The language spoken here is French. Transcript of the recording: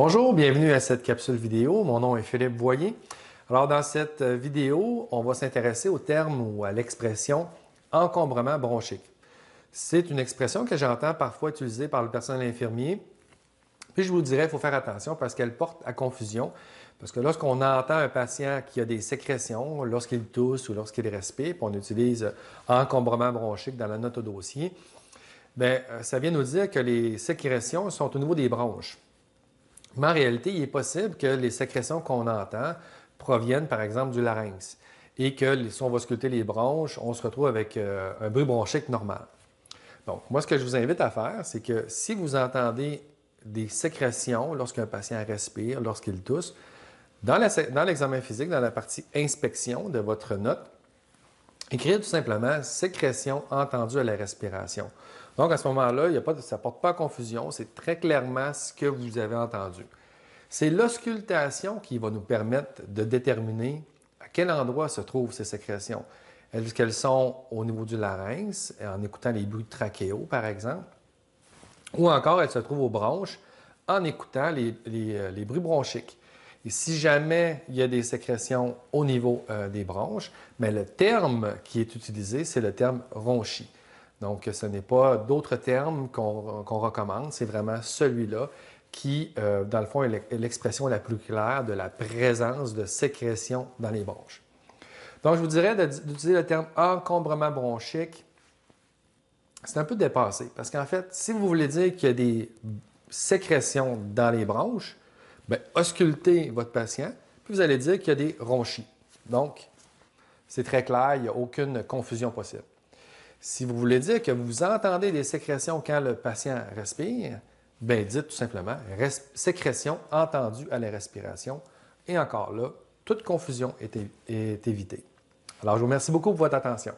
Bonjour, bienvenue à cette capsule vidéo. Mon nom est Philippe Boyer. Alors dans cette euh, vidéo, on va s'intéresser au terme ou à l'expression encombrement bronchique. C'est une expression que j'entends parfois utilisée par le personnel infirmier. Puis je vous dirais, il faut faire attention parce qu'elle porte à confusion. Parce que lorsqu'on entend un patient qui a des sécrétions, lorsqu'il tousse ou lorsqu'il respire, puis on utilise euh, encombrement bronchique dans la note au dossier, bien, euh, ça vient nous dire que les sécrétions sont au niveau des bronches. Mais en réalité, il est possible que les sécrétions qu'on entend proviennent, par exemple, du larynx et que si on va sculpter les bronches, on se retrouve avec euh, un bruit bronchique normal. Donc, moi, ce que je vous invite à faire, c'est que si vous entendez des sécrétions lorsqu'un patient respire, lorsqu'il tousse, dans l'examen physique, dans la partie inspection de votre note, Écrire tout simplement sécrétion entendue à la respiration. Donc, à ce moment-là, ça ne porte pas confusion, c'est très clairement ce que vous avez entendu. C'est l'auscultation qui va nous permettre de déterminer à quel endroit se trouvent ces sécrétions. Est-ce qu'elles sont au niveau du larynx, en écoutant les bruits de trachéo, par exemple, ou encore elles se trouvent aux branches en écoutant les euh, bruits bronchiques. Et si jamais il y a des sécrétions au niveau euh, des bronches, mais le terme qui est utilisé, c'est le terme ronchi. Donc, ce n'est pas d'autres termes qu'on recommande, c'est vraiment celui-là qui, euh, dans le fond, est l'expression la plus claire de la présence de sécrétions dans les bronches. Donc, je vous dirais d'utiliser le terme encombrement bronchique. C'est un peu dépassé parce qu'en fait, si vous voulez dire qu'il y a des sécrétions dans les bronches, Bien, auscultez votre patient, puis vous allez dire qu'il y a des ronchis. Donc, c'est très clair, il n'y a aucune confusion possible. Si vous voulez dire que vous entendez des sécrétions quand le patient respire, bien, dites tout simplement sécrétion entendue à la respiration. Et encore là, toute confusion est évitée. Alors, je vous remercie beaucoup pour votre attention.